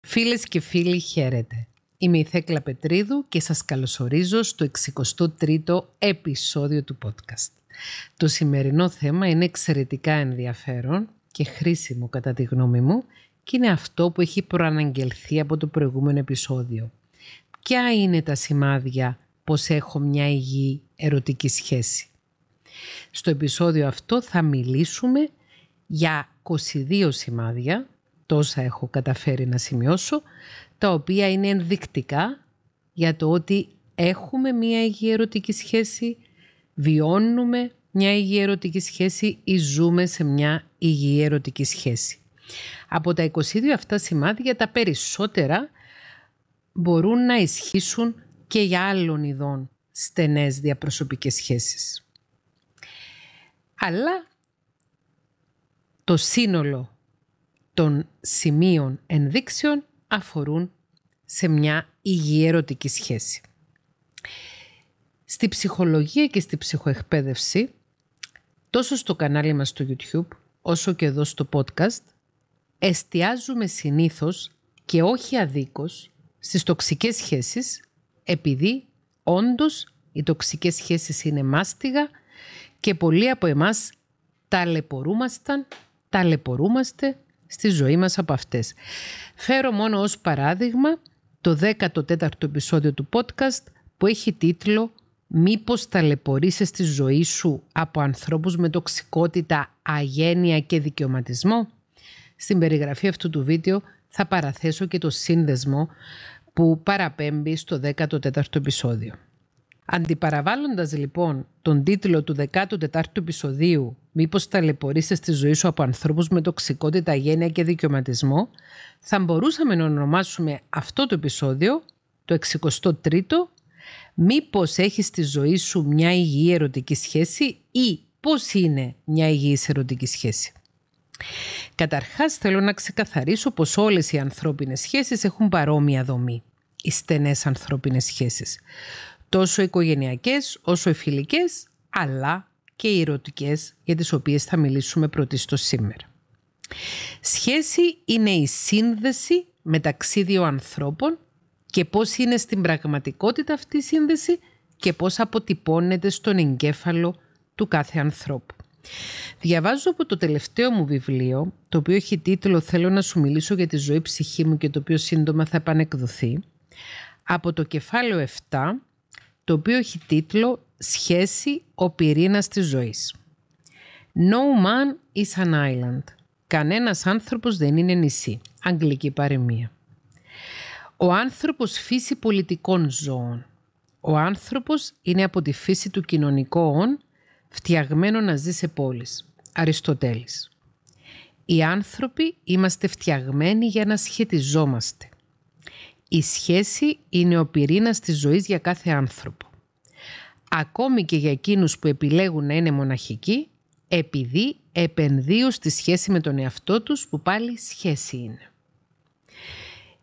Φίλες και φίλοι, χαίρετε. Είμαι η Θέκλα Πετρίδου και σας καλωσορίζω στο 63ο επεισόδιο του podcast. Το σημερινό θέμα είναι εξαιρετικά ενδιαφέρον και χρήσιμο κατά τη γνώμη μου και είναι αυτό που έχει προαναγγελθεί από το προηγούμενο επεισόδιο. Ποια είναι τα σημάδια πως έχω μια υγιή ερωτική σχέση. Στο επεισόδιο αυτό θα μιλήσουμε για 22 σημάδια τόσα έχω καταφέρει να σημειώσω, τα οποία είναι ενδεικτικά για το ότι έχουμε μια υγιή ερωτική σχέση, βιώνουμε μια υγιή ερωτική σχέση ή ζούμε σε μια υγιή ερωτική σχέση. Από τα 22 αυτά σημάδια τα περισσότερα μπορούν να ισχύσουν και για άλλων ειδών στενές διαπροσωπικές σχέσεις. Αλλά το σύνολο των σημείων ενδείξεων αφορούν σε μια υγιή σχέση. Στη ψυχολογία και στη ψυχοεκπαίδευση, τόσο στο κανάλι μας στο YouTube, όσο και εδώ στο podcast, εστιάζουμε συνήθως και όχι αδίκως στις τοξικές σχέσεις, επειδή όντως οι τοξικές σχέσεις είναι μάστιγα και πολλοί από εμάς ταλαιπωρούμασταν, ταλαιπωρούμαστε στη ζωή μας από αυτές. Φέρω μόνο ως παράδειγμα το 14ο επεισόδιο του podcast που έχει τίτλο «Μήπως ταλαιπωρήσεις τη ζωή σου από ανθρώπους με τοξικότητα, αγένεια και δικαιωματισμό» Στην περιγραφή αυτού του βίντεο θα παραθέσω και το σύνδεσμο που παραπέμπει στο 14ο επεισόδιο. Αντιπαραβάλλοντας λοιπόν τον τίτλο του 14ου επεισοδίου «Μήπως ταλαιπωρήσεις τη ζωή σου από ανθρώπους με τοξικότητα, γένεια και δικαιωματισμό» θα μπορούσαμε να ονομάσουμε αυτό το επεισόδιο το 63ο «Μήπως έχεις στη ζωή σου μια υγιή ερωτική σχέση» ή «Πώς είναι μια υγιής ερωτική σχέση». Καταρχάς θέλω να ξεκαθαρίσω πως όλες οι ανθρώπινες σχέσεις έχουν παρόμοια δομή οι στενές ανθρώπινες σχέσεις τόσο οικογενειακές όσο οι αλλά και ηρωτικές για τις οποίες θα μιλήσουμε πρωτίστως σήμερα. Σχέση είναι η σύνδεση μεταξύ δύο ανθρώπων και πώς είναι στην πραγματικότητα αυτή η σύνδεση και πώς αποτυπώνεται στον εγκέφαλο του κάθε ανθρώπου. Διαβάζω από το τελευταίο μου βιβλίο, το οποίο έχει τίτλο «Θέλω να σου μιλήσω για τη ζωή ψυχή μου» και το οποίο σύντομα θα επανεκδοθεί, από το κεφάλαιο 7 το οποίο έχει τίτλο «Σχέση ο πυρήνας της ζωής». No man is an island. Κανένας άνθρωπος δεν είναι νησί. Αγγλική παροιμία. Ο άνθρωπος φύση πολιτικών ζώων. Ο άνθρωπος είναι από τη φύση του κοινωνικών, φτιαγμένο να ζει σε πόλεις. Αριστοτέλης. Οι άνθρωποι είμαστε φτιαγμένοι για να σχετιζόμαστε. Η σχέση είναι ο πυρήνας της ζωής για κάθε άνθρωπο. Ακόμη και για εκείνους που επιλέγουν να είναι μοναχικοί, επειδή επενδύουν στη σχέση με τον εαυτό τους που πάλι σχέση είναι.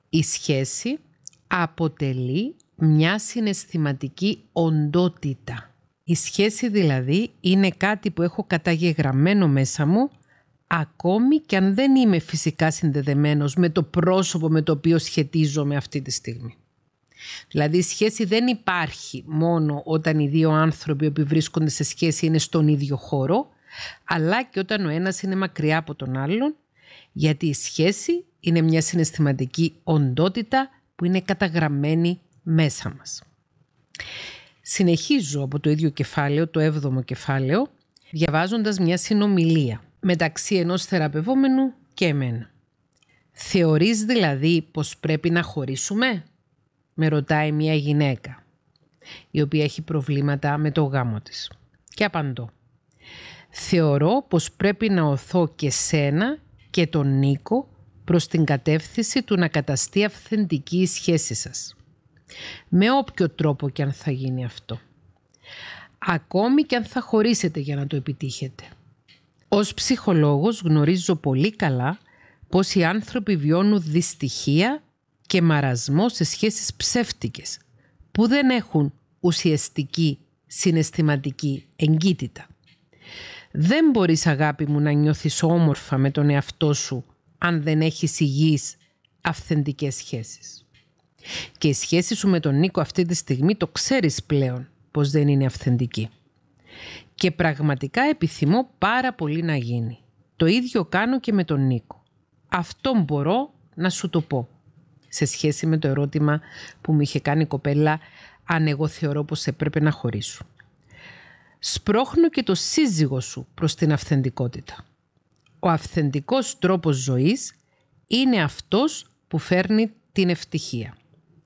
Η σχέση αποτελεί μια συναισθηματική οντότητα. Η σχέση δηλαδή είναι κάτι που έχω καταγεγραμμένο μέσα μου ακόμη και αν δεν είμαι φυσικά συνδεδεμένος με το πρόσωπο με το οποίο σχετίζομαι αυτή τη στιγμή. Δηλαδή η σχέση δεν υπάρχει μόνο όταν οι δύο άνθρωποι που βρίσκονται σε σχέση είναι στον ίδιο χώρο, αλλά και όταν ο ένας είναι μακριά από τον άλλον, γιατί η σχέση είναι μια συναισθηματική οντότητα που είναι καταγραμμένη μέσα μας. Συνεχίζω από το ίδιο κεφάλαιο, το 7ο κεφάλαιο, διαβάζοντας μια συνομιλία μεταξύ ενός θεραπευόμενου και εμένα. «Θεωρείς δηλαδή πως πρέπει να χωρίσουμε» με ρωτάει μια γυναίκα η οποία έχει προβλήματα με το γάμο της. Και απαντώ. Θεωρώ πως πρέπει να οθώ και σένα και τον Νίκο προς την κατεύθυνση του να καταστεί αυθεντική η σχέση σας. Με όποιο τρόπο και αν θα γίνει αυτό. Ακόμη και αν θα χωρίσετε για να το επιτύχετε. Ως ψυχολόγος γνωρίζω πολύ καλά πως οι άνθρωποι βιώνουν δυστυχία και μαρασμό σε σχέσεις ψεύτικες που δεν έχουν ουσιαστική συναισθηματική εγκύτητα. Δεν μπορείς αγάπη μου να νιώθεις όμορφα με τον εαυτό σου αν δεν έχεις υγιείς αυθεντικές σχέσεις. Και η σχέση σου με τον Νίκο αυτή τη στιγμή το ξέρεις πλέον πως δεν είναι αυθεντική και πραγματικά επιθυμώ πάρα πολύ να γίνει. Το ίδιο κάνω και με τον Νίκο. Αυτό μπορώ να σου το πω. Σε σχέση με το ερώτημα που μου είχε κάνει η κοπέλα αν εγώ θεωρώ πως έπρεπε να χωρίσω. Σπρώχνω και το σύζυγο σου προς την αυθεντικότητα. Ο αυθεντικός τρόπος ζωής είναι αυτός που φέρνει την ευτυχία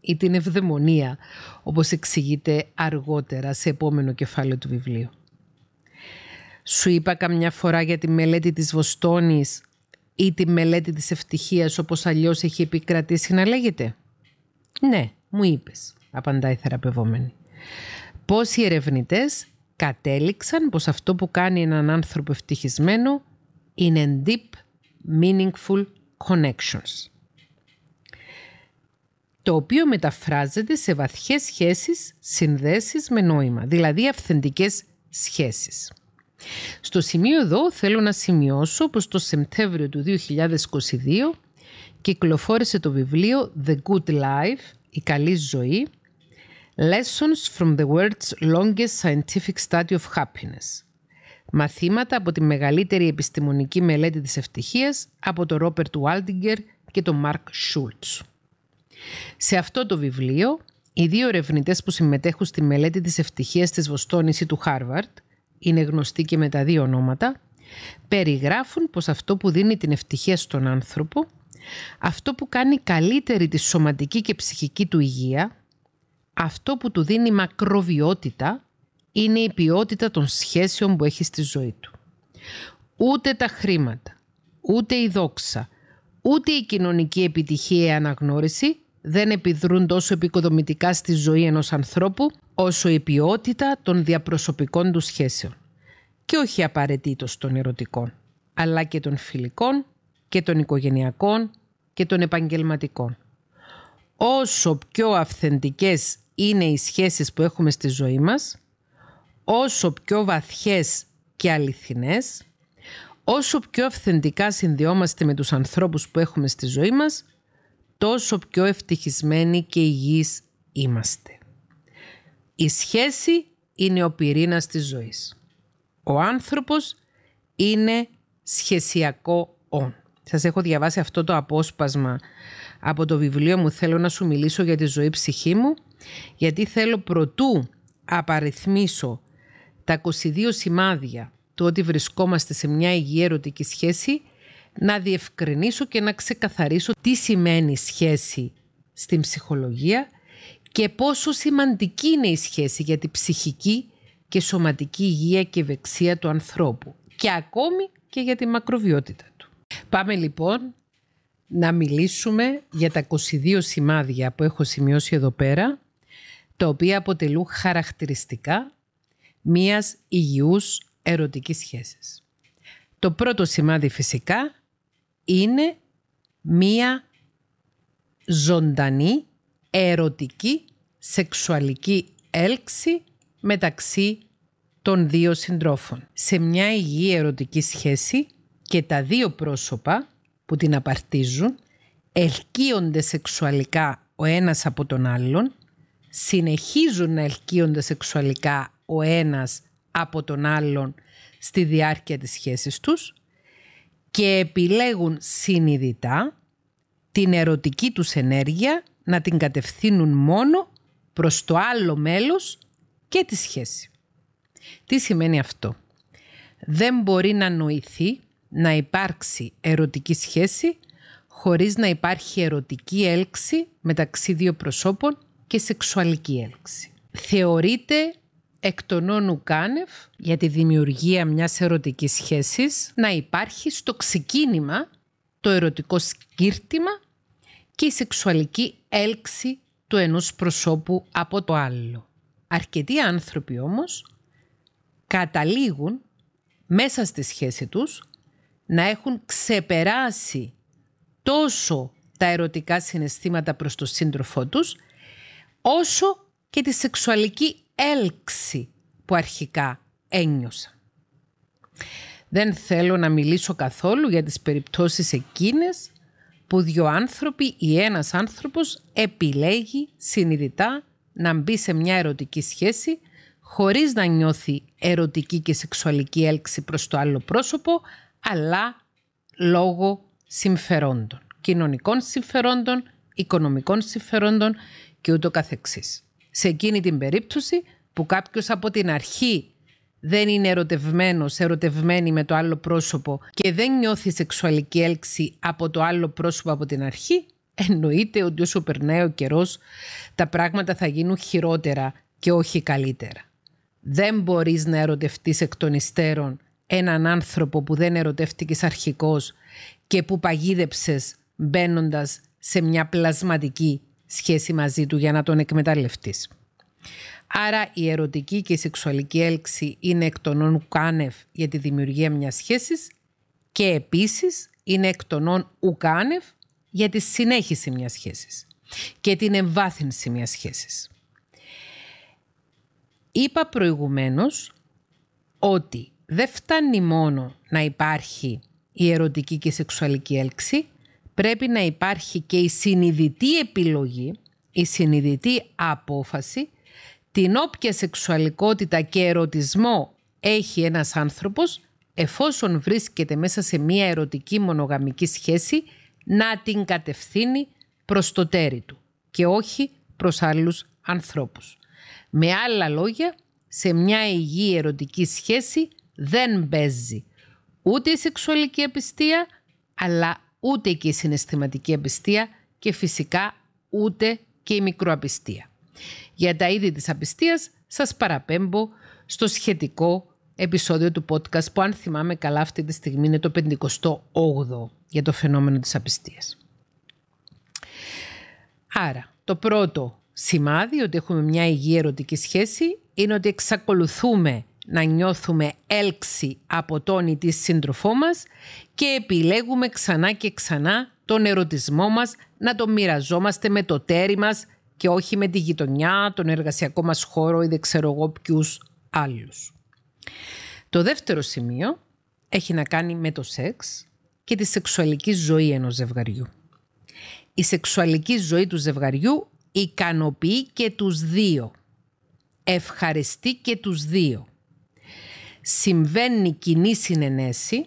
ή την ευδαιμονία, όπως εξηγείται αργότερα σε επόμενο κεφάλαιο του βιβλίου. Σου είπα καμιά φορά για τη μελέτη της Βοστόνης ή τη μελέτη της ευτυχίας όπως αλλιώς έχει επικρατήσει να λέγεται. Ναι, μου είπες, απαντάει η θεραπευόμενη. Πώς οι ερευνητές κατέληξαν πως αυτό που κάνει έναν άνθρωπο ευτυχισμένο είναι deep, meaningful connections. Το οποίο μεταφράζεται σε βαθιές σχέσεις, συνδέσεις με νόημα, δηλαδή αυθεντικές σχέσεις. Στο σημείο εδώ θέλω να σημειώσω πως το Σεπτέμβριο του 2022 κυκλοφόρησε το βιβλίο The Good Life, η καλή ζωή, Lessons from the World's Longest Scientific Study of Happiness. Μαθήματα από τη μεγαλύτερη επιστημονική μελέτη της ευτυχίας από τον Ρόπερτ Ουάλτιγκερ και τον Μάρκ Σούλτς. Σε αυτό το βιβλίο, οι δύο ερευνητές που συμμετέχουν στη μελέτη της ευτυχίας της Βοστόνης ή του Χάρβαρτ είναι γνωστοί και με τα δύο ονόματα, περιγράφουν πως αυτό που δίνει την ευτυχία στον άνθρωπο, αυτό που κάνει καλύτερη τη σωματική και ψυχική του υγεία, αυτό που του δίνει μακροβιότητα, είναι η ποιότητα των σχέσεων που έχει στη ζωή του. Ούτε τα χρήματα, ούτε η δόξα, ούτε η κοινωνική επιτυχία ή αναγνώριση δεν επιδρούν τόσο επικοδομητικά στη ζωή ενός ανθρώπου όσο η ποιότητα των διαπροσωπικών του σχέσεων και όχι απαραίτητος των ερωτικών, αλλά και των φιλικών και των οικογενειακών και των επαγγελματικών. Όσο πιο αυθεντικές είναι οι σχέσεις που έχουμε στη ζωή μας, όσο πιο βαθιές και αληθινές, όσο πιο αυθεντικά συνδυόμαστε με τους ανθρώπους που έχουμε στη ζωή μας, τόσο πιο ευτυχισμένοι και υγιείς είμαστε. Η σχέση είναι ο πυρήνας της ζωής. Ο άνθρωπος είναι σχεσιακό όν. Σας έχω διαβάσει αυτό το απόσπασμα από το βιβλίο μου «Θέλω να σου μιλήσω για τη ζωή ψυχή μου» γιατί θέλω προτού απαριθμίσω τα 22 σημάδια του ότι βρισκόμαστε σε μια υγιή ερωτική σχέση να διευκρινίσω και να ξεκαθαρίσω τι σημαίνει σχέση στην ψυχολογία και πόσο σημαντική είναι η σχέση για την ψυχική και σωματική υγεία και ευεξία του ανθρώπου και ακόμη και για τη μακροβιότητα του. Πάμε λοιπόν να μιλήσουμε για τα 22 σημάδια που έχω σημειώσει εδώ πέρα, τα οποία αποτελούν χαρακτηριστικά μίας υγιούς ερωτικής σχέσης. Το πρώτο σημάδι φυσικά είναι μία ζωντανή ερωτική σεξουαλική έλξη μεταξύ των δύο συντρόφων. Σε μια υγιή ερωτική σχέση και τα δύο πρόσωπα που την απαρτίζουν ελκύονται σεξουαλικά ο ένας από τον άλλον, συνεχίζουν να ελκύονται σεξουαλικά ο ένας από τον άλλον στη διάρκεια της σχέσης τους και επιλέγουν συνειδητά την ερωτική τους ενέργεια να την κατευθύνουν μόνο προς το άλλο μέλος και τη σχέση. Τι σημαίνει αυτό. Δεν μπορεί να νοηθεί να υπάρξει ερωτική σχέση χωρίς να υπάρχει ερωτική έλξη μεταξύ δύο προσώπων και σεξουαλική έλξη. Θεωρείται εκ των όνου κάνευ για τη δημιουργία μιας ερωτικής σχέσης να υπάρχει στο ξεκίνημα το ερωτικό σκύρτημα και η σεξουαλική έλξη του ενός προσώπου από το άλλο. Αρκετοί άνθρωποι όμως καταλήγουν μέσα στη σχέση τους να έχουν ξεπεράσει τόσο τα ερωτικά συναισθήματα προς τον σύντροφό τους, όσο και τη σεξουαλική έλξη που αρχικά ένιωσα. Δεν θέλω να μιλήσω καθόλου για τις περιπτώσεις εκείνες που δύο άνθρωποι ή ένας άνθρωπος επιλέγει συνειδητά να μπει σε μια ερωτική σχέση χωρίς να νιώθει ερωτική και σεξουαλική έλξη προς το άλλο πρόσωπο, αλλά λόγω συμφερόντων, κοινωνικών συμφερόντων, οικονομικών συμφερόντων και ούτω καθεξής. Σε εκείνη την περίπτωση που κάποιος από την αρχή δεν είναι ερωτευμένος, ερωτευμένη με το άλλο πρόσωπο και δεν νιώθει σεξουαλική έλξη από το άλλο πρόσωπο από την αρχή, εννοείται ότι όσο περνάει ο καιρός τα πράγματα θα γίνουν χειρότερα και όχι καλύτερα. Δεν μπορείς να ερωτευτείς εκ των υστέρων έναν άνθρωπο που δεν ερωτεύτηκες αρχικός και που παγίδεψες μπαίνοντας σε μια πλασματική σχέση μαζί του για να τον εκμεταλλευτείς. Άρα η ερωτική και η σεξουαλική έλξη είναι εκ των για τη δημιουργία μιας σχέσης και επίσης είναι εκ των ουκάνευ για τη συνέχιση μιας σχέσης και την εμβάθυνση μιας σχέσης. Είπα προηγουμένως ότι δεν φτάνει μόνο να υπάρχει η ερωτική και η σεξουαλική έλξη, πρέπει να υπάρχει και η συνειδητή επιλογή, η συνειδητή απόφαση την όποια σεξουαλικότητα και ερωτισμό έχει ένας άνθρωπος, εφόσον βρίσκεται μέσα σε μία ερωτική μονογαμική σχέση, να την κατευθύνει προς το τέρι του και όχι προς άλλους ανθρώπους. Με άλλα λόγια, σε μια υγιή ερωτική σχέση δεν παίζει ούτε η σεξουαλική επιστία, αλλά ούτε και η συναισθηματική επιστία και φυσικά ούτε και η μικροαπιστία. Για τα είδη της απιστίας σας παραπέμπω στο σχετικό επεισόδιο του podcast που αν θυμάμαι καλά αυτή τη στιγμή είναι το 58ο για το φαινόμενο της απιστίας. Άρα, το πρώτο σημάδι ότι έχουμε μια υγιή ερωτική σχέση είναι ότι εξακολουθούμε να νιώθουμε έλξη από τον ή τη σύντροφό μας και επιλέγουμε ξανά και ξανά τον ερωτισμό μας να τον μοιραζόμαστε με το τέρι μας και όχι με τη γειτονιά, τον εργασιακό μας χώρο ή δεν ξέρω εγώ ποιους άλλους. Το δεύτερο σημείο έχει να κάνει με το σεξ και τη σεξουαλική ζωή ενός ζευγαριού. Η σεξουαλική ζωή του ζευγαριού ικανοποιεί και τους δύο. Ευχαριστεί και τους δύο. Συμβαίνει κοινή συνενέση,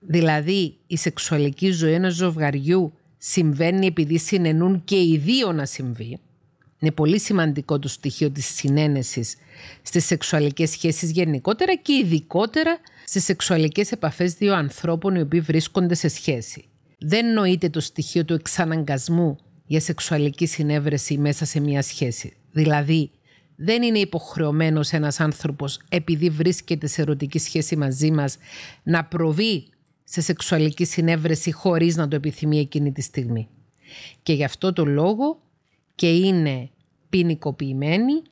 δηλαδή η σεξουαλική ζωή ενός ζευγαριού συμβαίνει επειδή συνενούν και οι δύο να συμβεί. Είναι πολύ σημαντικό το στοιχείο της συνένεσης στις σεξουαλικές σχέσεις γενικότερα και ειδικότερα στις σεξουαλικές επαφές δύο ανθρώπων οι οποίοι βρίσκονται σε σχέση. Δεν νοείται το στοιχείο του εξαναγκασμού για σεξουαλική συνέβρεση μέσα σε μια σχέση. Δηλαδή, δεν είναι υποχρεωμένος ένας άνθρωπος επειδή βρίσκεται σε ερωτική σχέση μαζί μας να προβεί σε σεξουαλική συνέβρεση χωρίς να το επιθυμεί εκείνη τη στιγμή. Και γι' αυτό το λόγο και είναι ποινικοποιημένη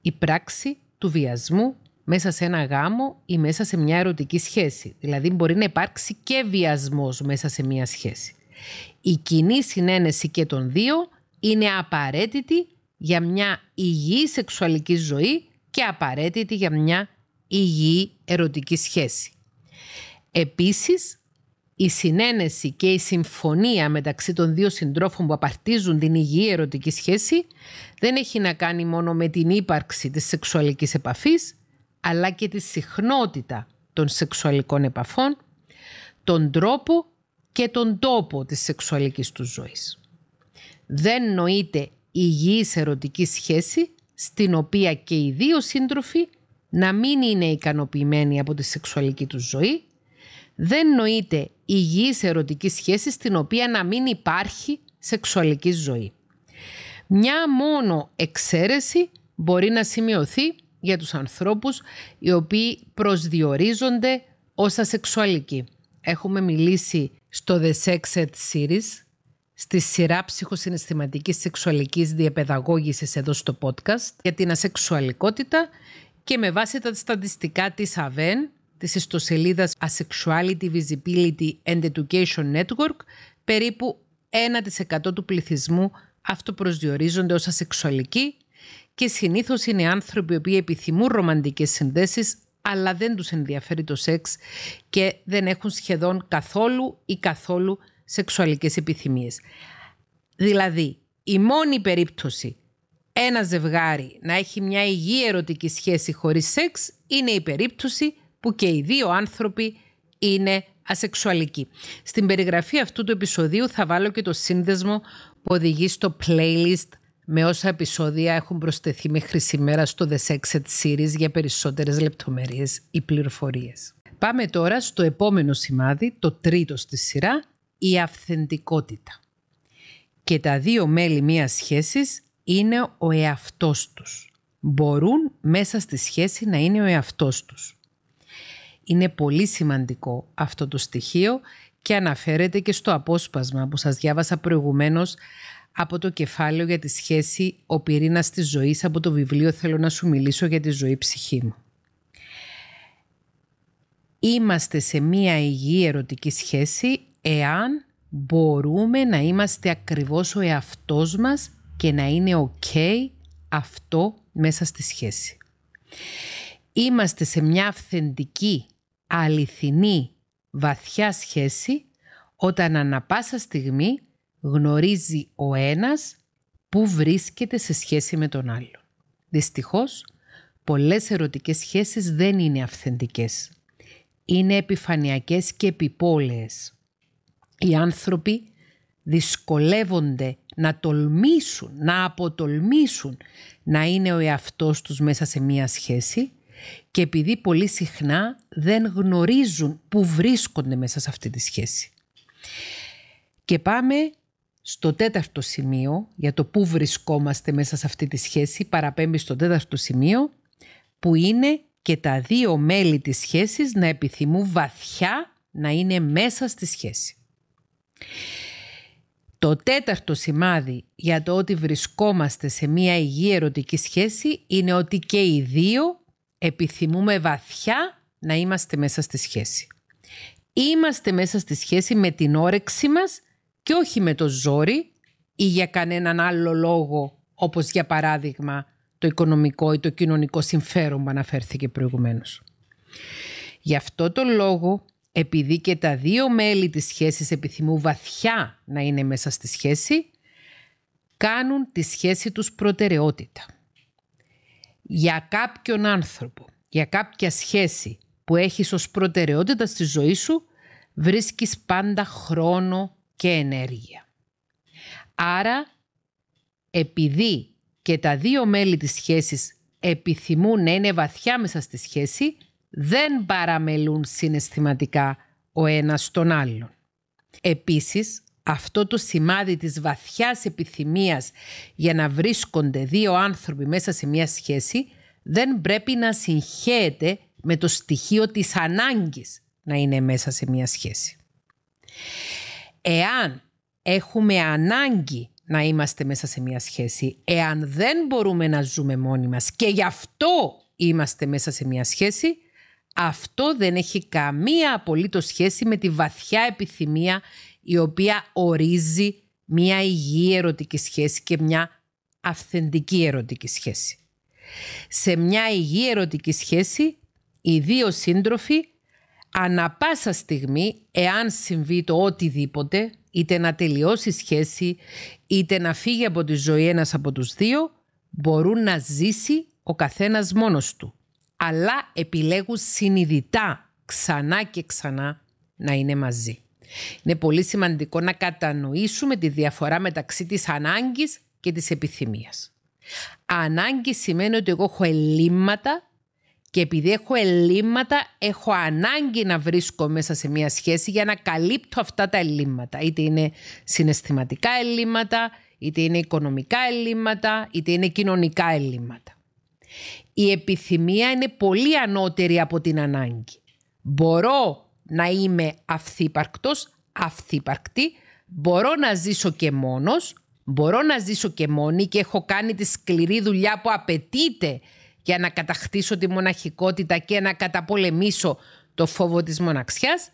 η πράξη του βιασμού μέσα σε ένα γάμο ή μέσα σε μια ερωτική σχέση. Δηλαδή μπορεί να υπάρξει και βιασμός μέσα σε μια σχέση. Η κοινή συνένεση και των δύο είναι απαραίτητη για μια υγιή σεξουαλική ζωή και απαραίτητη για μια υγιή ερωτική σχέση. Επίσης, η συνένεση και η συμφωνία μεταξύ των δύο συντρόφων που απαρτίζουν την υγιή ερωτική σχέση δεν έχει να κάνει μόνο με την ύπαρξη της σεξουαλικής επαφής, αλλά και τη συχνότητα των σεξουαλικών επαφών, τον τρόπο και τον τόπο της σεξουαλικής του ζωής. Δεν νοείται υγιής ερωτική σχέση στην οποία και οι δύο σύντροφοι να μην είναι ικανοποιημένοι από τη σεξουαλική τους ζωή, δεν νοείται υγιής ερωτικής σχέσης στην οποία να μην υπάρχει σεξουαλική ζωή. Μια μόνο εξαίρεση μπορεί να σημειωθεί για τους ανθρώπους οι οποίοι προσδιορίζονται ως ασεξουαλικοί. Έχουμε μιλήσει στο The Sex Ed Series, στη σειρά ψυχοσυναισθηματικής σεξουαλικής διαπαιδαγώγησης εδώ στο podcast για την ασεξουαλικότητα και με βάση τα στατιστικά της ΑΒΕΝ της ιστοσελίδας Asexuality Visibility and Education Network, περίπου 1% του πληθυσμού αυτοπροσδιορίζονται ως ασεξουαλικοί και συνήθως είναι άνθρωποι οι οποίοι επιθυμούν ρομαντικές συνδέσεις αλλά δεν τους ενδιαφέρει το σεξ και δεν έχουν σχεδόν καθόλου ή καθόλου σεξουαλικές επιθυμίες. Δηλαδή, η μόνη περίπτωση ένα ζευγάρι να έχει μια υγιή ερωτική σχέση χωρίς σεξ είναι η περίπτωση που και οι δύο άνθρωποι είναι ασεξουαλικοί. Στην περιγραφή αυτού του επεισοδίου θα βάλω και το σύνδεσμο που οδηγεί στο playlist με όσα επεισόδια έχουν προσθεθεί μέχρι σήμερα στο The Sexed Series για περισσότερες λεπτομέρειες ή πληροφορίες. Πάμε τώρα στο επόμενο σημάδι, το τρίτο στη σειρά, η αυθεντικότητα. Και τα δύο μέλη μιας σχέσης είναι ο εαυτός τους. Μπορούν μέσα στη σχέση να είναι ο εαυτός τους. Είναι πολύ σημαντικό αυτό το στοιχείο και αναφέρεται και στο απόσπασμα που σας διάβασα προηγουμένως από το κεφάλαιο για τη σχέση «Ο πυρήνας της ζωής» από το βιβλίο «Θέλω να σου μιλήσω για τη ζωή ψυχή μου». Είμαστε σε μία υγιή ερωτική σχέση εάν μπορούμε να είμαστε ακριβώς ο εαυτός μας και να είναι ok αυτό μέσα στη σχέση είμαστε σε μια αυθεντική, αληθινή, βαθιά σχέση όταν ανα πάσα στιγμή γνωρίζει ο ένας που βρίσκεται σε σχέση με τον άλλον. Δυστυχώς, πολλές ερωτικές σχέσεις δεν είναι αυθεντικές. Είναι επιφανειακές και επιπόλαιες. Οι άνθρωποι δυσκολεύονται να τολμήσουν, να αποτολμήσουν να είναι ο εαυτός τους μέσα σε μία σχέση και επειδή πολύ συχνά δεν γνωρίζουν που βρίσκονται μέσα σε αυτή τη σχέση. Και πάμε στο τέταρτο σημείο για το που βρισκόμαστε μέσα σε αυτή τη σχέση, παραπέμπει στο τέταρτο σημείο που είναι και τα δύο μέλη της σχέσης να επιθυμούν βαθιά να είναι μέσα στη σχέση. Το τέταρτο σημάδι για το ότι βρισκόμαστε σε μια υγιή ερωτική σχέση είναι ότι και οι δύο επιθυμούμε βαθιά να είμαστε μέσα στη σχέση. Είμαστε μέσα στη σχέση με την όρεξή μας και όχι με το ζόρι ή για κανέναν άλλο λόγο όπως για παράδειγμα το οικονομικό ή το κοινωνικό συμφέρον που αναφέρθηκε προηγουμένως. Γι' αυτό το λόγο, επειδή και τα δύο μέλη της σχέσης επιθυμούν βαθιά να είναι μέσα στη σχέση, κάνουν τη σχέση τους προτεραιότητα για κάποιον άνθρωπο, για κάποια σχέση που έχεις ως προτεραιότητα στη ζωή σου, βρίσκεις πάντα χρόνο και ενέργεια. Άρα, επειδή και τα δύο μέλη της σχέσης επιθυμούν να είναι βαθιά μέσα στη σχέση, δεν παραμελούν συναισθηματικά ο ένας τον άλλον. Επίσης, αυτό το σημάδι της βαθιάς επιθυμίας για να βρίσκονται δύο άνθρωποι μέσα σε μια σχέση δεν πρέπει να συγχέεται με το στοιχείο της ανάγκης να είναι μέσα σε μια σχέση. Εάν έχουμε ανάγκη να είμαστε μέσα σε μια σχέση, εάν δεν μπορούμε να ζούμε μόνοι μας και γι' αυτό είμαστε μέσα σε μια σχέση, αυτό δεν έχει καμία απολύτως σχέση με τη βαθιά επιθυμία η οποία ορίζει μια υγιή ερωτική σχέση και μια αυθεντική ερωτική σχέση. Σε μια υγιή ερωτική σχέση, οι δύο σύντροφοι ανα πάσα στιγμή, εάν συμβεί το οτιδήποτε, είτε να τελειώσει η σχέση, είτε να φύγει από τη ζωή ένας από τους δύο, μπορούν να ζήσει ο καθένας μόνος του. Αλλά επιλέγουν συνειδητά ξανά και ξανά να είναι μαζί. Είναι πολύ σημαντικό να κατανοήσουμε τη διαφορά μεταξύ της ανάγκης και της επιθυμίας. Ανάγκη σημαίνει ότι εγώ έχω ελλείμματα και επειδή έχω ελλείμματα, έχω ανάγκη να βρίσκω μέσα σε μια σχέση για να καλύπτω αυτά τα ελλείμματα. Είτε είναι συναισθηματικά ελλείμματα, είτε είναι οικονομικά ελλείμματα, είτε είναι κοινωνικά ελλείμματα. Η επιθυμία είναι πολύ ανώτερη από την ανάγκη. Μπορώ να είμαι αυθύπαρκτος, αυθύπαρκτη, μπορώ να ζήσω και μόνος, μπορώ να ζήσω και μόνη και έχω κάνει τη σκληρή δουλειά που απαιτείται για να κατακτήσω τη μοναχικότητα και να καταπολεμήσω το φόβο της μοναξιάς.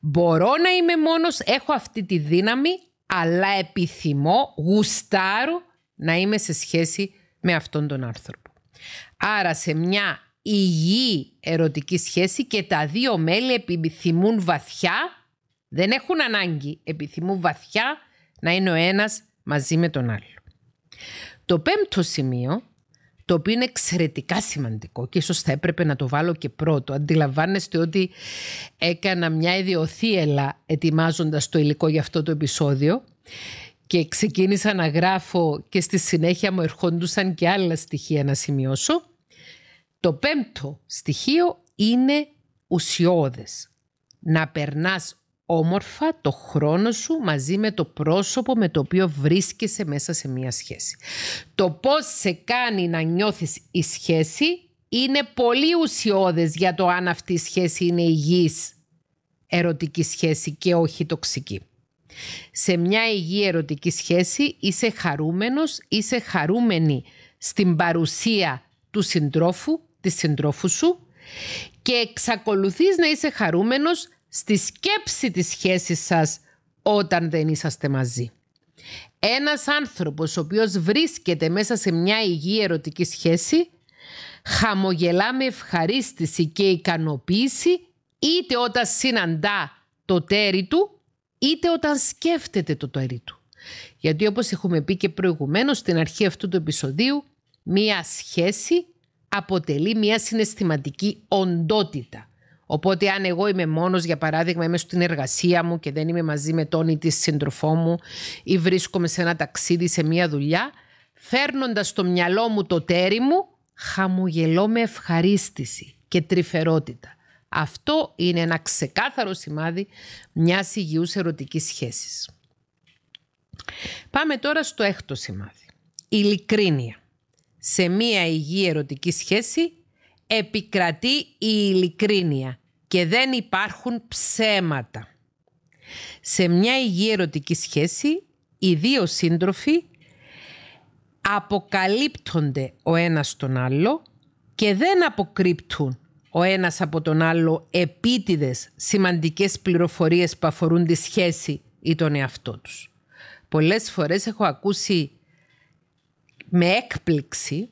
Μπορώ να είμαι μόνος, έχω αυτή τη δύναμη, αλλά επιθυμώ, γουστάρω να είμαι σε σχέση με αυτόν τον άνθρωπο. Άρα σε μια υγιή ερωτική σχέση και τα δύο μέλη επιθυμούν βαθιά, δεν έχουν ανάγκη, επιθυμούν βαθιά να είναι ο ένας μαζί με τον άλλο. Το πέμπτο σημείο, το οποίο είναι εξαιρετικά σημαντικό και ίσως θα έπρεπε να το βάλω και πρώτο. Αντιλαμβάνεστε ότι έκανα μια ιδιοθύελα ετοιμάζοντας το υλικό για αυτό το επεισόδιο και ξεκίνησα να γράφω και στη συνέχεια μου ερχόντουσαν και άλλα στοιχεία να σημειώσω. Το πέμπτο στοιχείο είναι ουσιώδες. Να περνάς όμορφα το χρόνο σου μαζί με το πρόσωπο με το οποίο βρίσκεσαι μέσα σε μία σχέση. Το πώς σε κάνει να νιώθεις η σχέση είναι πολύ ουσιώδες για το αν αυτή η σχέση είναι υγιής ερωτική σχέση και όχι τοξική. Σε μια υγιή ερωτική σχέση είσαι χαρούμενος, είσαι χαρούμενη στην παρουσία του συντρόφου Της συντρόφου σου και εξακολουθείς να είσαι χαρούμενος στη σκέψη της σχέσης σας όταν δεν είσαστε μαζί. Ένας άνθρωπος ο οποίος βρίσκεται μέσα σε μια υγιή ερωτική σχέση χαμογελά με ευχαρίστηση και ικανοποίηση είτε όταν συναντά το τέρι του είτε όταν σκέφτεται το τέρι του. Γιατί όπως έχουμε πει και προηγουμένως στην αρχή αυτού του επεισοδίου μία σχέση αποτελεί μια συναισθηματική οντότητα. Οπότε αν εγώ είμαι μόνος, για παράδειγμα, είμαι στην εργασία μου και δεν είμαι μαζί με τον ή τη σύντροφό μου ή βρίσκομαι σε ένα ταξίδι, σε μια δουλειά, φέρνοντας στο μυαλό μου το τέρι μου, χαμογελώ με ευχαρίστηση και τρυφερότητα. Αυτό είναι ένα ξεκάθαρο σημάδι μιας υγιούς ερωτικής σχέσης. Πάμε τώρα στο έκτο σημάδι. Ειλικρίνεια σε μία υγιή ερωτική σχέση επικρατεί η ειλικρίνεια και δεν υπάρχουν ψέματα. Σε μια υγιή ερωτική σχέση, οι δύο σύντροφοι αποκαλύπτονται ο ένας τον άλλο και δεν αποκρύπτουν ο ένας από τον άλλο επίτηδες σημαντικές πληροφορίες που αφορούν τη σχέση ή τον εαυτό τους. Πολλές φορές έχω ακούσει με έκπληξη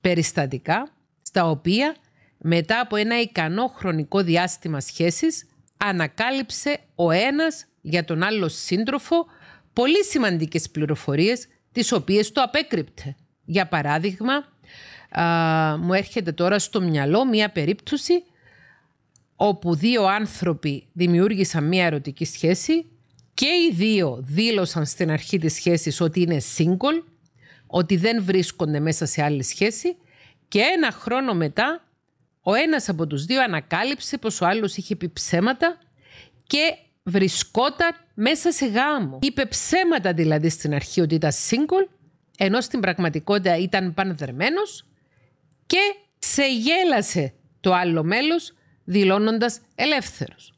περιστατικά στα οποία μετά από ένα ικανό χρονικό διάστημα σχέσης ανακάλυψε ο ένας για τον άλλο σύντροφο πολύ σημαντικές πληροφορίες τις οποίες το απέκρυπτε. Για παράδειγμα, μου έρχεται τώρα στο μυαλό μία περίπτωση όπου δύο άνθρωποι δημιούργησαν μία ερωτική σχέση και οι δύο δήλωσαν στην αρχή της σχέσης ότι είναι single ότι δεν βρίσκονται μέσα σε άλλη σχέση και ένα χρόνο μετά ο ένας από τους δύο ανακάλυψε πως ο άλλος είχε πει ψέματα και βρισκόταν μέσα σε γάμο. Είπε ψέματα δηλαδή στην αρχή ότι ήταν single, ενώ στην πραγματικότητα ήταν πανδερμένος και ξεγέλασε το άλλο μέλος δηλώνοντας ελεύθερος.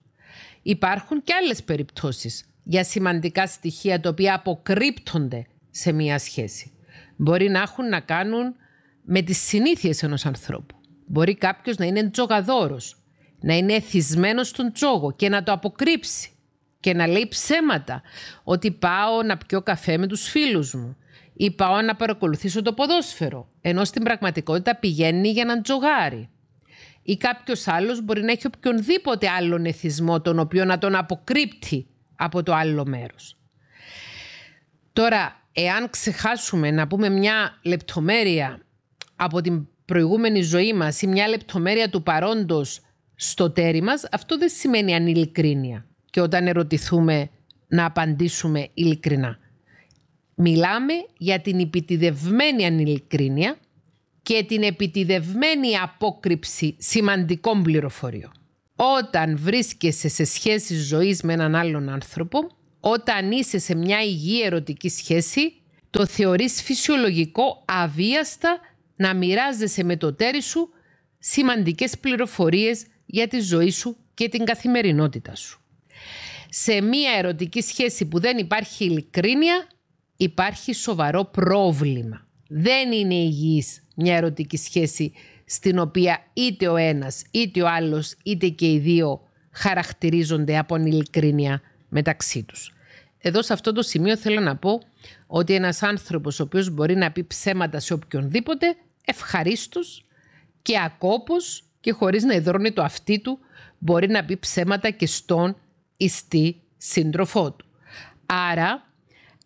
Υπάρχουν και άλλες περιπτώσεις για σημαντικά στοιχεία τα οποία αποκρύπτονται σε μια σχέση μπορεί να έχουν να κάνουν με τις συνήθειες ενός ανθρώπου. Μπορεί κάποιος να είναι τζογαδόρος, να είναι εθισμένος στον τζόγο και να το αποκρύψει και να λέει ψέματα ότι πάω να πιω καφέ με τους φίλους μου ή πάω να παρακολουθήσω το ποδόσφαιρο, ενώ στην πραγματικότητα πηγαίνει για να τζογάρει. Ή κάποιος άλλος μπορεί να έχει οποιονδήποτε άλλον εθισμό, τον οποίο να τον αποκρύπτει από το άλλο μέρος. Τώρα, εάν ξεχάσουμε να πούμε μια λεπτομέρεια από την προηγούμενη ζωή μας ή μια λεπτομέρεια του παρόντος στο τέρι μας, αυτό δεν σημαίνει ανηλικρίνεια. Και όταν ερωτηθούμε να απαντήσουμε ειλικρινά. Μιλάμε για την επιτιδευμένη ανηλικρίνεια και την επιτιδευμένη απόκρυψη σημαντικών πληροφοριών. Όταν βρίσκεσαι σε σχέση ζωής με έναν άλλον άνθρωπο, όταν είσαι σε μια υγιή ερωτική σχέση, το θεωρείς φυσιολογικό αβίαστα να μοιράζεσαι με το τέρι σου σημαντικές πληροφορίες για τη ζωή σου και την καθημερινότητα σου. Σε μία ερωτική σχέση που δεν υπάρχει ειλικρίνεια, υπάρχει σοβαρό πρόβλημα. Δεν είναι υγιής μια ερωτική σχέση στην οποία είτε ο ένας, είτε ο άλλος, είτε και οι δύο χαρακτηρίζονται από ειλικρίνεια μεταξύ τους. Εδώ σε αυτό το σημείο θέλω να πω ότι ένας άνθρωπος ο οποίος μπορεί να πει ψέματα σε οποιονδήποτε ευχαρίστως και ακόπος και χωρίς να ιδρώνει το αυτί του μπορεί να πει ψέματα και στον ιστή σύντροφό του. Άρα,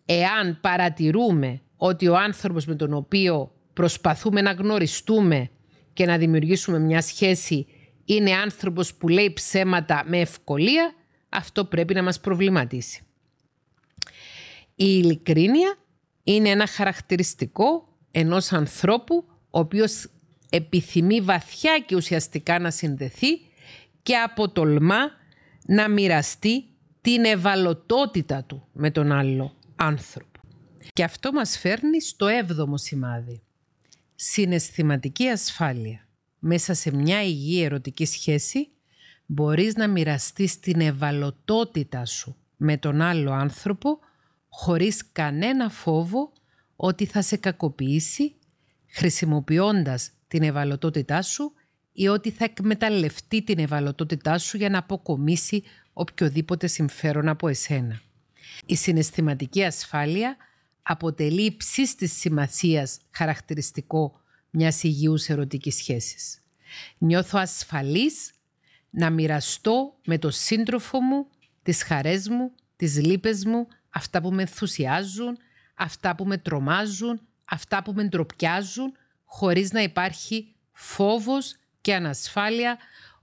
εάν παρατηρούμε ότι ο άνθρωπος με τον οποίο προσπαθούμε να γνωριστούμε και να δημιουργήσουμε μια σχέση είναι άνθρωπος που λέει ψέματα με ευκολία, αυτό πρέπει να μας προβληματίσει. Η ειλικρίνεια είναι ένα χαρακτηριστικό ενός ανθρώπου ο οποίος επιθυμεί βαθιά και ουσιαστικά να συνδεθεί και αποτολμά να μοιραστεί την ευαλωτότητα του με τον άλλο άνθρωπο. Και αυτό μας φέρνει στο έβδομο σημάδι. Συναισθηματική ασφάλεια μέσα σε μια υγιή ερωτική σχέση μπορείς να μοιραστείς την ευαλωτότητα σου με τον άλλο άνθρωπο χωρίς κανένα φόβο ότι θα σε κακοποιήσει χρησιμοποιώντας την ευαλωτότητά σου ή ότι θα εκμεταλλευτεί την ευαλωτότητά σου για να αποκομίσει οποιοδήποτε συμφέρον από εσένα. Η συναισθηματική ασφάλεια αποτελεί υψίστης σημασίας χαρακτηριστικό μιας υγιούς ερωτικής σχέσης. Νιώθω ασφαλής να μοιραστώ με τον σύντροφο μου τις χαρές μου, τις λύπες μου, αυτά που με ενθουσιάζουν, αυτά που με τρομάζουν, αυτά που με ντροπιάζουν, χωρίς να υπάρχει φόβος και ανασφάλεια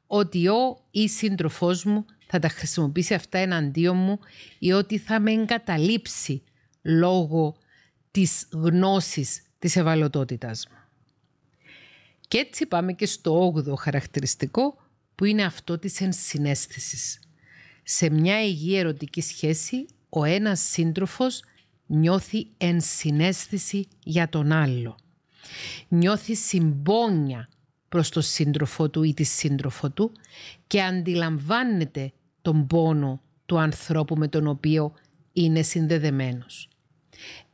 ότι ο ή σύντροφός μου θα τα χρησιμοποιήσει αυτά εναντίον μου ή ότι θα με εγκαταλείψει λόγω της γνώσης της ευαλωτότητας μου. Και έτσι πάμε και στο 8ο χαρακτηριστικό που είναι αυτό της ενσυναίσθησης. Σε μια υγιή ερωτική σχέση, ο ένας σύντροφος νιώθει ενσυναίσθηση για τον άλλο. Νιώθει συμπόνια προς τον σύντροφο του ή τη σύντροφο του και αντιλαμβάνεται τον πόνο του ανθρώπου με τον οποίο είναι συνδεδεμένος.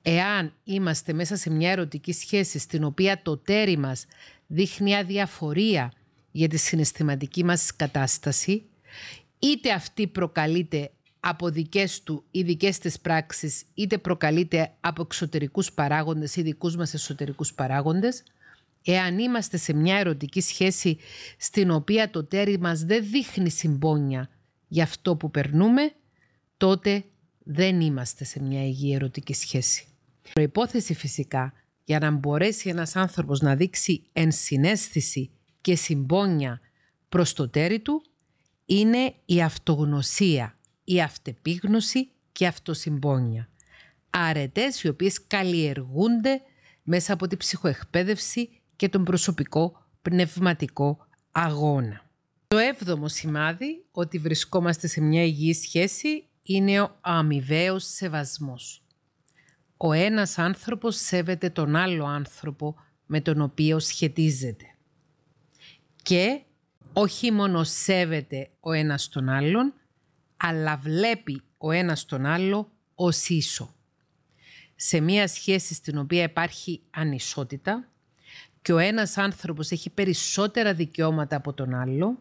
Εάν είμαστε μέσα σε μια ερωτική σχέση στην οποία το τέρι μας δείχνει αδιαφορία για τη συναισθηματική μας κατάσταση, είτε αυτή προκαλείται από δικές του ή δικές της πράξεις, είτε προκαλείται από εξωτερικούς παράγοντες ή δικούς μας εσωτερικούς παράγοντες, εάν είμαστε σε μια ερωτική σχέση στην οποία το τέρι μας δεν δείχνει συμπόνια για αυτό που περνούμε, τότε δεν είμαστε σε μια υγιή ερωτική σχέση. Προϋπόθεση φυσικά για να μπορέσει ένας άνθρωπος να δείξει ενσυναίσθηση και συμπόνια προς το τέρι του είναι η αυτογνωσία, η αυτεπίγνωση και η αυτοσυμπόνια. Αρετές οι οποίες καλλιεργούνται μέσα από την ψυχοεκπαίδευση και τον προσωπικό πνευματικό αγώνα. Το έβδομο σημάδι ότι βρισκόμαστε σε μια υγιή σχέση είναι ο αμοιβαίος σεβασμός. Ο ένας άνθρωπος σέβεται τον άλλο άνθρωπο με τον οποίο σχετίζεται και όχι μόνο σέβεται ο ένας τον άλλον, αλλά βλέπει ο ένας τον άλλο ως ίσο. Σε μία σχέση στην οποία υπάρχει ανισότητα και ο ένας άνθρωπος έχει περισσότερα δικαιώματα από τον άλλο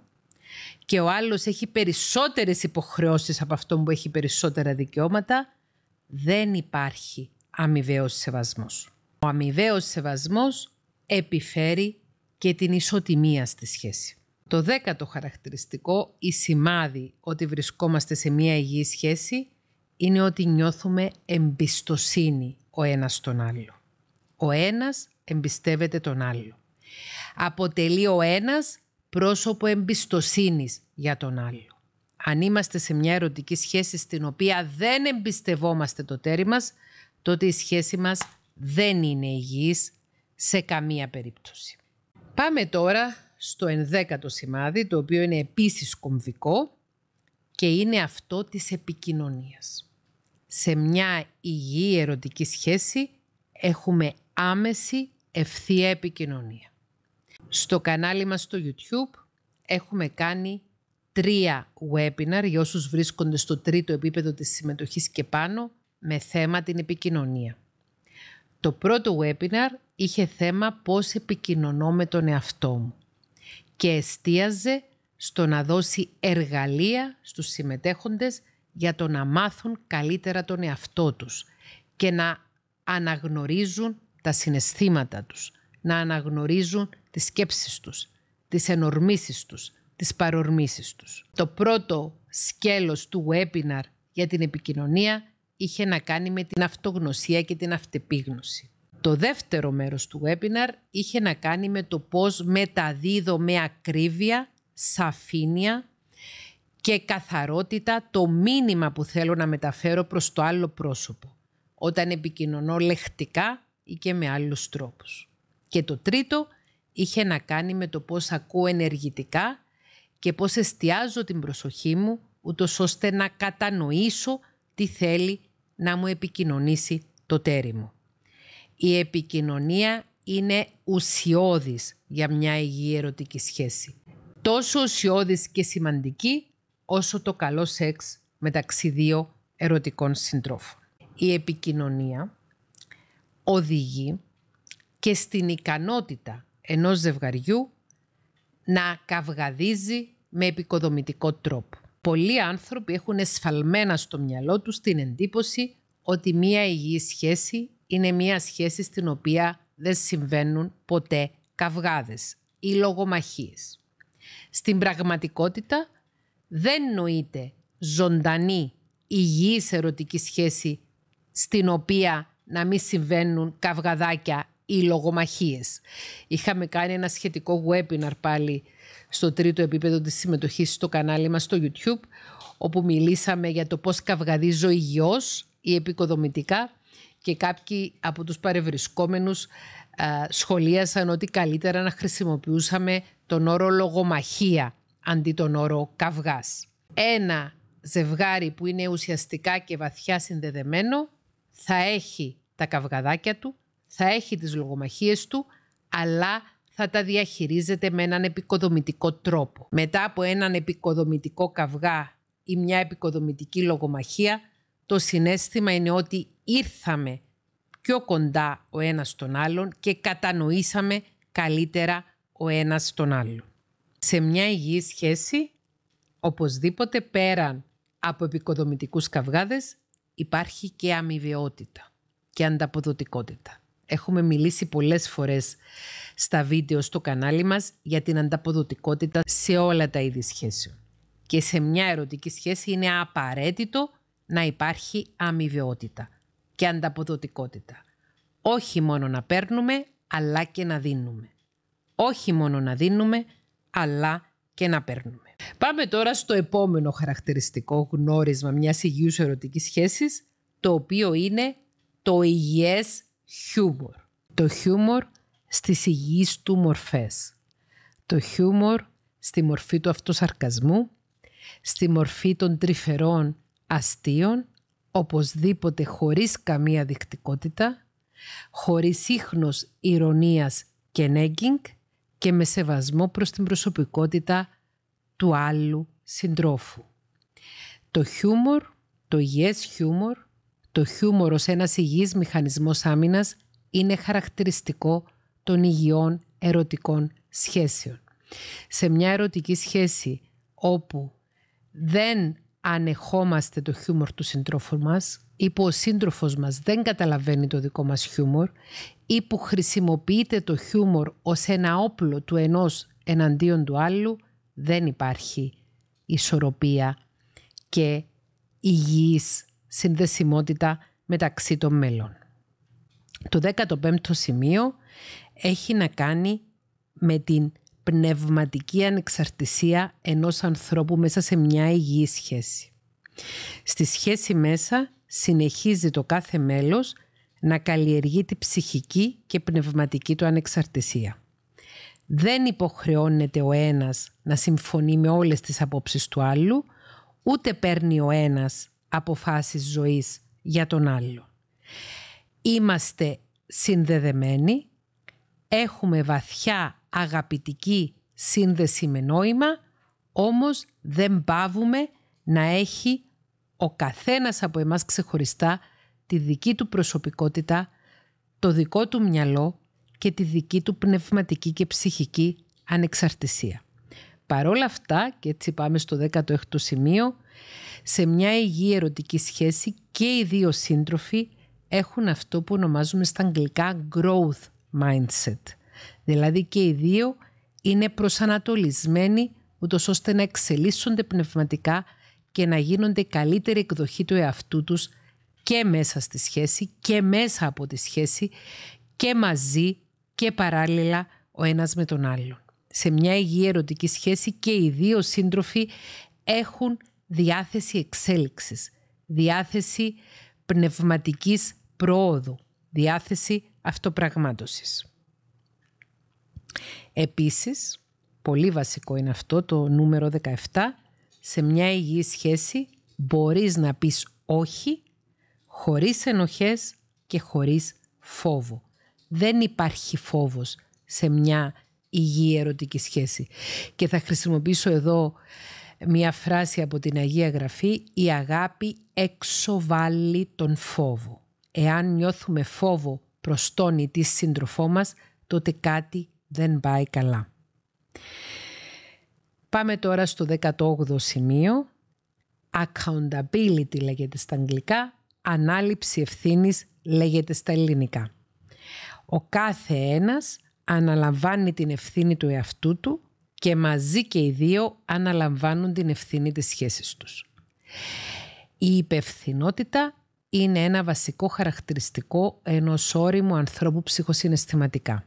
και ο άλλος έχει περισσότερες υποχρεώσεις από αυτόν που έχει περισσότερα δικαιώματα, δεν υπάρχει αμοιβαίος σεβασμός. Ο αμοιβαίος σεβασμός επιφέρει και την ισοτιμία στη σχέση. Το δέκατο χαρακτηριστικό ή σημάδι ότι βρισκόμαστε σε μια υγιή σχέση είναι ότι νιώθουμε εμπιστοσύνη ο ένας στον άλλο. Ο ένας εμπιστεύεται τον άλλο. Αποτελεί ο ένας πρόσωπο εμπιστοσύνης για τον άλλο. Αν είμαστε σε μια ερωτική σχέση στην οποία δεν εμπιστευόμαστε το τέρι μας, τότε η σχέση μας δεν είναι υγιής σε καμία περίπτωση. Πάμε τώρα στο ενδέκατο σημάδι, το οποίο είναι επίσης κομβικό και είναι αυτό της επικοινωνίας. Σε μια υγιή ερωτική σχέση έχουμε άμεση ευθεία επικοινωνία. Στο κανάλι μας στο YouTube έχουμε κάνει τρία webinar για όσους βρίσκονται στο τρίτο επίπεδο της συμμετοχής και πάνω με θέμα την επικοινωνία. Το πρώτο webinar είχε θέμα πώς επικοινωνώ με τον εαυτό μου και εστίαζε στο να δώσει εργαλεία στους συμμετέχοντες για το να μάθουν καλύτερα τον εαυτό τους και να αναγνωρίζουν τα συναισθήματα τους, να αναγνωρίζουν τις σκέψεις τους, τις ενορμήσεις τους, τις παρορμήσεις τους. Το πρώτο σκέλος του webinar για την επικοινωνία είχε να κάνει με την αυτογνωσία και την αυτεπίγνωση. Το δεύτερο μέρος του webinar είχε να κάνει με το πώς μεταδίδω με ακρίβεια, σαφήνεια και καθαρότητα το μήνυμα που θέλω να μεταφέρω προς το άλλο πρόσωπο όταν επικοινωνώ λεκτικά ή και με άλλους τρόπους. Και το τρίτο είχε να κάνει με το πώς ακούω ενεργητικά και πώς εστιάζω την προσοχή μου ούτως ώστε να κατανοήσω τι θέλει να μου επικοινωνήσει το τέρι μου. Η επικοινωνία είναι ουσιώδης για μια υγιή ερωτική σχέση. Τόσο ουσιώδης και σημαντική όσο το καλό σεξ μεταξύ δύο ερωτικών συντρόφων. Η επικοινωνία οδηγεί και στην ικανότητα ενός ζευγαριού να καυγαδίζει με επικοδομητικό τρόπο. Πολλοί άνθρωποι έχουν εσφαλμένα στο μυαλό τους την εντύπωση ότι μία υγιή σχέση είναι μια σχέση στην οποία δεν συμβαίνουν ποτέ καυγάδες ή λογομαχίες. Στην πραγματικότητα δεν νοείται ζωντανή υγιής ερωτική σχέση στην οποία να μην συμβαίνουν καυγαδάκια ή λογομαχίες. Είχαμε κάνει ένα σχετικό webinar πάλι στο τρίτο επίπεδο της συμμετοχής στο κανάλι μας στο YouTube όπου μιλήσαμε για το πώς καυγαδίζω υγιώς ή επικοδομητικά και κάποιοι από τους παρευρισκόμενους α, ε, σχολίασαν ότι καλύτερα να χρησιμοποιούσαμε τον όρο λογομαχία αντί τον όρο καυγάς. Ένα ζευγάρι που είναι ουσιαστικά και βαθιά συνδεδεμένο θα έχει τα καυγαδάκια του, θα έχει τις λογομαχίες του, αλλά θα τα διαχειρίζεται με έναν επικοδομητικό τρόπο. Μετά από έναν επικοδομητικό καυγά ή μια επικοδομητική λογομαχία το συνέστημα είναι ότι ήρθαμε πιο κοντά ο ένας τον άλλον και κατανοήσαμε καλύτερα ο ένας τον άλλον. Σε μια υγιή σχέση, οπωσδήποτε πέραν από επικοδομητικούς καυγάδες, υπάρχει και αμοιβαιότητα και ανταποδοτικότητα. Έχουμε μιλήσει πολλές φορές στα βίντεο στο κανάλι μας για την ανταποδοτικότητα σε όλα τα είδη σχέσεων. Και σε μια ερωτική σχέση είναι απαραίτητο να υπάρχει αμοιβαιότητα και ανταποδοτικότητα. Όχι μόνο να παίρνουμε, αλλά και να δίνουμε. Όχι μόνο να δίνουμε, αλλά και να παίρνουμε. Πάμε τώρα στο επόμενο χαρακτηριστικό γνώρισμα μιας υγιούς ερωτικής σχέσης, το οποίο είναι το υγιές χιούμορ. Το χιούμορ στις υγιείς του μορφές. Το χιούμορ στη μορφή του αυτοσαρκασμού, στη μορφή των τρυφερών αστείων, οπωσδήποτε χωρίς καμία δεικτικότητα, χωρίς ίχνος ηρωνίας και νέγκινγκ και με σεβασμό προς την προσωπικότητα του άλλου συντρόφου. Το χιούμορ, το yes χιούμορ, το χιούμορ ως ένας υγιής μηχανισμός άμυνας είναι χαρακτηριστικό των υγιών ερωτικών σχέσεων. Σε μια ερωτική σχέση όπου δεν ανεχόμαστε το χιούμορ του συντρόφου μας ή που ο σύντροφος μας δεν καταλαβαίνει το δικό μας χιούμορ ή που χρησιμοποιείται το χιούμορ ως ένα όπλο του ενός εναντίον του άλλου, δεν υπάρχει ισορροπία και υγιής συνδεσιμότητα μεταξύ των μέλων. Το 15ο σημείο έχει να κάνει με την πνευματική ανεξαρτησία ενός ανθρώπου μέσα σε μια υγιή σχέση. Στη σχέση μέσα συνεχίζει το κάθε μέλος να καλλιεργεί τη ψυχική και πνευματική του ανεξαρτησία. Δεν υποχρεώνεται ο ένας να συμφωνεί με όλες τις απόψεις του άλλου, ούτε παίρνει ο ένας αποφάσεις ζωής για τον άλλο. Είμαστε συνδεδεμένοι, έχουμε βαθιά αγαπητική σύνδεση με νόημα, όμως δεν πάβουμε να έχει ο καθένας από εμάς ξεχωριστά τη δική του προσωπικότητα, το δικό του μυαλό και τη δική του πνευματική και ψυχική ανεξαρτησία. Παρόλα αυτά, και έτσι πάμε στο 16ο σημείο, σε μια υγιή ερωτική σχέση και οι δύο σύντροφοι έχουν αυτό που ονομάζουμε στα αγγλικά growth mindset – Δηλαδή και οι δύο είναι προσανατολισμένοι ούτως ώστε να εξελίσσονται πνευματικά και να γίνονται καλύτερη εκδοχή του εαυτού τους και μέσα στη σχέση και μέσα από τη σχέση και μαζί και παράλληλα ο ένας με τον άλλον. Σε μια υγιή ερωτική σχέση και οι δύο σύντροφοι έχουν διάθεση εξέλιξης, διάθεση πνευματικής πρόοδου, διάθεση αυτοπραγμάτωσης. Επίσης, πολύ βασικό είναι αυτό το νούμερο 17, σε μια υγιή σχέση μπορείς να πεις όχι χωρίς ενοχές και χωρίς φόβο. Δεν υπάρχει φόβος σε μια υγιή ερωτική σχέση. Και θα χρησιμοποιήσω εδώ μια φράση από την Αγία Γραφή «Η αγάπη εξοβάλλει τον φόβο». Εάν νιώθουμε φόβο προς τον ή τη σύντροφό μας, τότε κάτι δεν πάει καλά. Πάμε τώρα στο 18ο σημείο. Accountability λέγεται στα αγγλικά, ανάληψη ευθύνης λέγεται στα ελληνικά. Ο κάθε ένας αναλαμβάνει την ευθύνη του εαυτού του και μαζί και οι δύο αναλαμβάνουν την ευθύνη της σχέσης τους. Η υπευθυνότητα είναι ένα βασικό χαρακτηριστικό ενός όριμου ανθρώπου ψυχοσυναισθηματικά.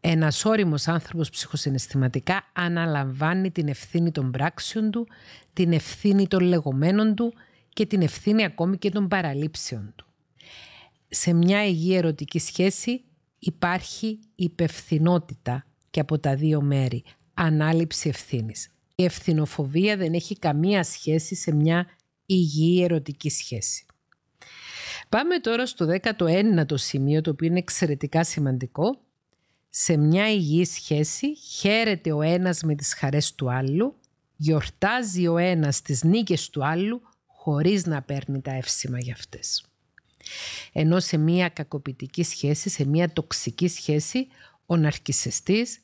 Ένας όριμος άνθρωπος ψυχοσυναισθηματικά αναλαμβάνει την ευθύνη των πράξεων του, την ευθύνη των λεγόμενων του και την ευθύνη ακόμη και των παραλήψεων του. Σε μια υγιή ερωτική σχέση υπάρχει υπευθυνότητα και από τα δύο μέρη, ανάληψη ευθύνης. Η ευθυνοφοβία δεν έχει καμία σχέση σε μια υγιή ερωτική σχέση. Πάμε τώρα στο 19ο σημείο, το οποίο είναι εξαιρετικά σημαντικό, σε μια υγιή σχέση χαίρεται ο ένας με τις χαρές του άλλου, γιορτάζει ο ένας τις νίκες του άλλου χωρίς να παίρνει τα εύσημα για αυτές. Ενώ σε μια κακοποιητική σχέση, σε μια τοξική σχέση, ο ναρκισιστής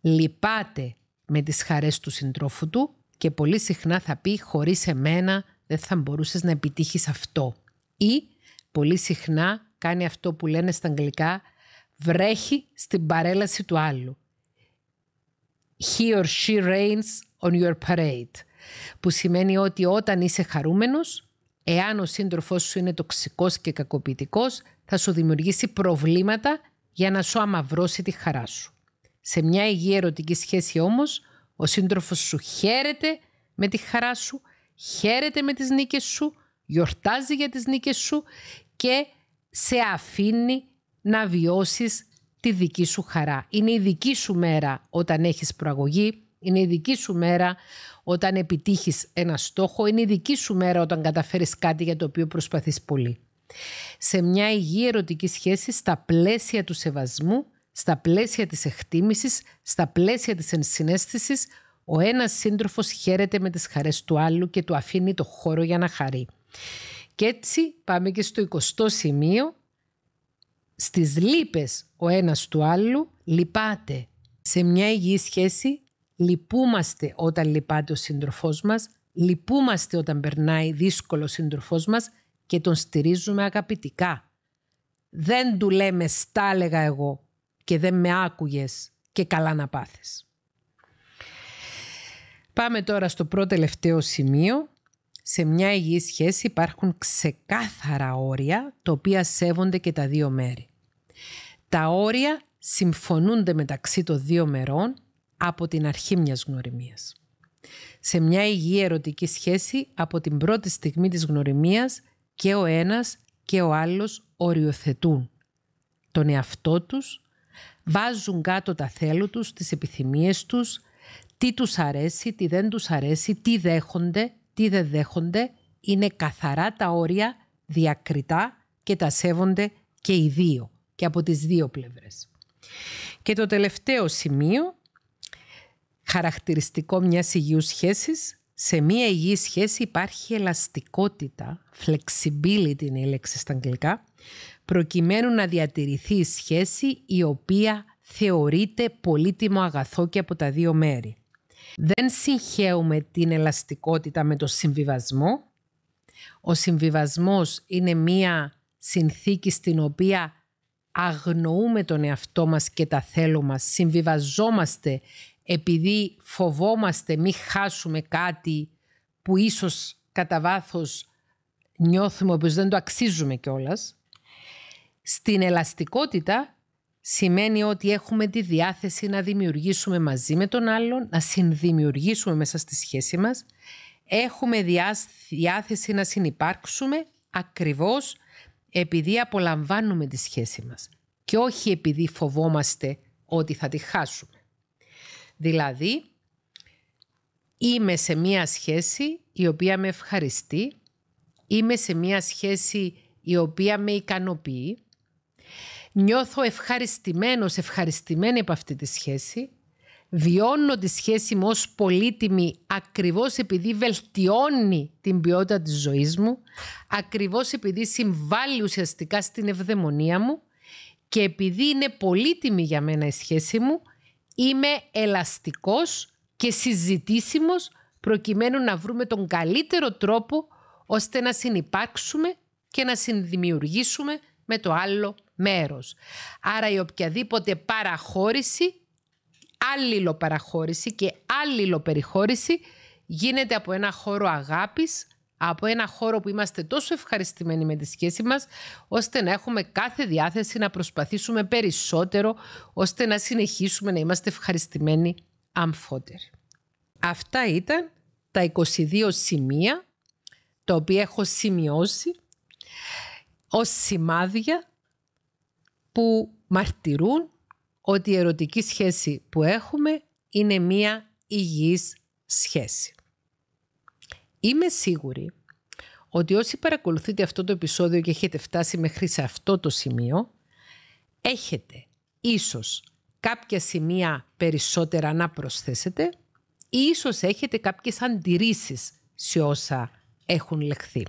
λυπάται με τις χαρές του συντρόφου του και πολύ συχνά θα πει «χωρίς εμένα δεν θα μπορούσες να επιτύχεις αυτό» ή πολύ συχνά κάνει αυτό που λένε στα αγγλικά βρέχει στην παρέλαση του άλλου. He or she reigns on your parade. Που σημαίνει ότι όταν είσαι χαρούμενος, εάν ο σύντροφός σου είναι τοξικός και κακοποιητικός, θα σου δημιουργήσει προβλήματα για να σου αμαυρώσει τη χαρά σου. Σε μια υγιή ερωτική σχέση όμως, ο σύντροφος σου χαίρεται με τη χαρά σου, χαίρεται με τις νίκες σου, γιορτάζει για τις νίκες σου και σε αφήνει να βιώσεις τη δική σου χαρά. Είναι η δική σου μέρα όταν έχεις προαγωγή, είναι η δική σου μέρα όταν επιτύχεις ένα στόχο, είναι η δική σου μέρα όταν καταφέρεις κάτι για το οποίο προσπαθείς πολύ. Σε μια υγιή ερωτική σχέση, στα πλαίσια του σεβασμού, στα πλαίσια της εκτίμησης, στα πλαίσια της ενσυναίσθησης, ο ένας σύντροφος χαίρεται με τις χαρές του άλλου και του αφήνει το χώρο για να χαρεί. Και έτσι πάμε και στο 20ο σημείο, στις λύπες ο ένας του άλλου λυπάται. Σε μια υγιή σχέση λυπούμαστε όταν λυπάται ο σύντροφός μας, λυπούμαστε όταν περνάει δύσκολο ο σύντροφός μας και τον στηρίζουμε αγαπητικά. Δεν του λέμε στα έλεγα εγώ και δεν με άκουγες και καλά να πάθεις. Πάμε τώρα στο πρώτο τελευταίο σημείο σε μια υγιή σχέση υπάρχουν ξεκάθαρα όρια, τα οποία σέβονται και τα δύο μέρη. Τα όρια συμφωνούνται μεταξύ των δύο μερών από την αρχή μιας γνωριμίας. Σε μια υγιή ερωτική σχέση, από την πρώτη στιγμή της γνωριμίας, και ο ένας και ο άλλος οριοθετούν τον εαυτό τους, βάζουν κάτω τα θέλω τους, τις επιθυμίες τους, τι τους αρέσει, τι δεν τους αρέσει, τι δέχονται, τι δεν δέχονται, είναι καθαρά τα όρια διακριτά και τα σέβονται και οι δύο και από τις δύο πλευρές. Και το τελευταίο σημείο, χαρακτηριστικό μιας υγιούς σχέσης, σε μια υγιή σχέση υπάρχει ελαστικότητα, flexibility είναι η λέξη στα αγγλικά, προκειμένου να διατηρηθεί η σχέση η οποία θεωρείται πολύτιμο αγαθό και από τα δύο μέρη. Δεν συγχαίουμε την ελαστικότητα με το συμβιβασμό. Ο συμβιβασμός είναι μία συνθήκη στην οποία αγνοούμε τον εαυτό μας και τα θέλω μας. Συμβιβαζόμαστε επειδή φοβόμαστε μη χάσουμε κάτι που ίσως κατά βάθος νιώθουμε όπως δεν το αξίζουμε κιόλας. Στην ελαστικότητα σημαίνει ότι έχουμε τη διάθεση να δημιουργήσουμε μαζί με τον άλλον, να συνδημιουργήσουμε μέσα στη σχέση μας. Έχουμε διάθεση να συνυπάρξουμε ακριβώς επειδή απολαμβάνουμε τη σχέση μας και όχι επειδή φοβόμαστε ότι θα τη χάσουμε. Δηλαδή, είμαι σε μία σχέση η οποία με ευχαριστεί, είμαι σε μία σχέση η οποία με ικανοποιεί, νιώθω ευχαριστημένος, ευχαριστημένη από αυτή τη σχέση, βιώνω τη σχέση μου ως πολύτιμη ακριβώς επειδή βελτιώνει την ποιότητα της ζωής μου, ακριβώς επειδή συμβάλλει ουσιαστικά στην ευδαιμονία μου και επειδή είναι πολύτιμη για μένα η σχέση μου, είμαι ελαστικός και συζητήσιμος προκειμένου να βρούμε τον καλύτερο τρόπο ώστε να συνυπάρξουμε και να συνδημιουργήσουμε με το άλλο μέρος. Άρα η οποιαδήποτε παραχώρηση, αλληλοπαραχώρηση και αλληλοπεριχώρηση γίνεται από ένα χώρο αγάπης, από ένα χώρο που είμαστε τόσο ευχαριστημένοι με τη σχέση μας, ώστε να έχουμε κάθε διάθεση να προσπαθήσουμε περισσότερο, ώστε να συνεχίσουμε να είμαστε ευχαριστημένοι αμφότεροι. Αυτά ήταν τα 22 σημεία τα οποία έχω σημειώσει ως σημάδια που μαρτυρούν ότι η ερωτική σχέση που έχουμε είναι μία υγιής σχέση. Είμαι σίγουρη ότι όσοι παρακολουθείτε αυτό το επεισόδιο και έχετε φτάσει μέχρι σε αυτό το σημείο, έχετε ίσως κάποια σημεία περισσότερα να προσθέσετε ή ίσως έχετε κάποιες αντιρρήσεις σε όσα έχουν λεχθεί.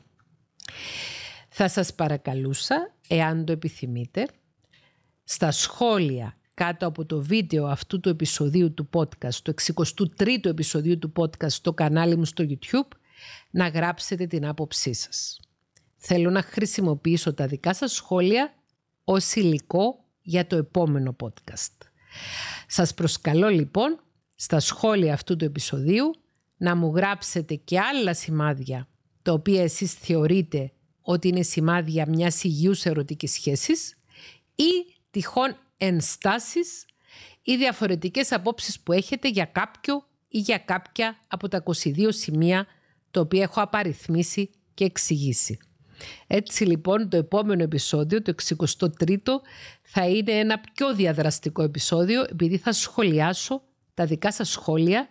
Θα σας παρακαλούσα, εάν το επιθυμείτε, στα σχόλια κάτω από το βίντεο αυτού του επεισοδίου του podcast, του 63ου επεισοδίου του podcast στο κανάλι μου στο YouTube, να γράψετε την άποψή σας. Θέλω να χρησιμοποιήσω τα δικά σας σχόλια ως υλικό για το επόμενο podcast. Σας προσκαλώ λοιπόν στα σχόλια αυτού του επεισοδίου να μου γράψετε και άλλα σημάδια τα οποία εσείς θεωρείτε ότι είναι σημάδια μιας υγιούς ερωτικής σχέσης ή τυχόν ενστάσεις ή διαφορετικές απόψεις που έχετε για κάποιο ή για κάποια από τα 22 σημεία τα οποία έχω απαριθμίσει και εξηγήσει. Έτσι λοιπόν το επόμενο επεισόδιο, το 63ο, θα είναι ένα πιο διαδραστικό επεισόδιο επειδή θα σχολιάσω τα δικά σας σχόλια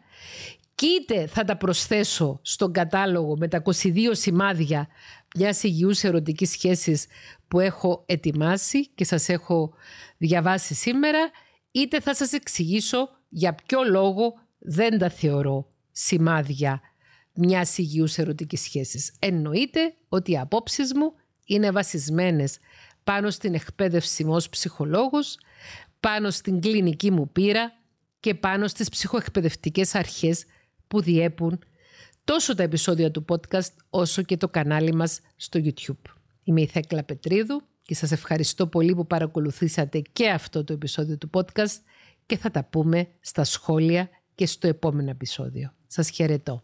και είτε θα τα προσθέσω στον κατάλογο με τα 22 σημάδια μια υγιού ερωτικής σχέσης που έχω ετοιμάσει και σας έχω διαβάσει σήμερα, είτε θα σας εξηγήσω για ποιο λόγο δεν τα θεωρώ σημάδια μιας υγιού ερωτικής σχέσης. Εννοείται ότι οι απόψεις μου είναι βασισμένες πάνω στην εκπαίδευση μου ως ψυχολόγος, πάνω στην κλινική μου πείρα και πάνω στις ψυχοεκπαιδευτικές αρχές που διέπουν τόσο τα επεισόδια του podcast όσο και το κανάλι μας στο YouTube. Είμαι η Θέκλα Πετρίδου και σας ευχαριστώ πολύ που παρακολουθήσατε και αυτό το επεισόδιο του podcast και θα τα πούμε στα σχόλια και στο επόμενο επεισόδιο. Σας χαιρετώ.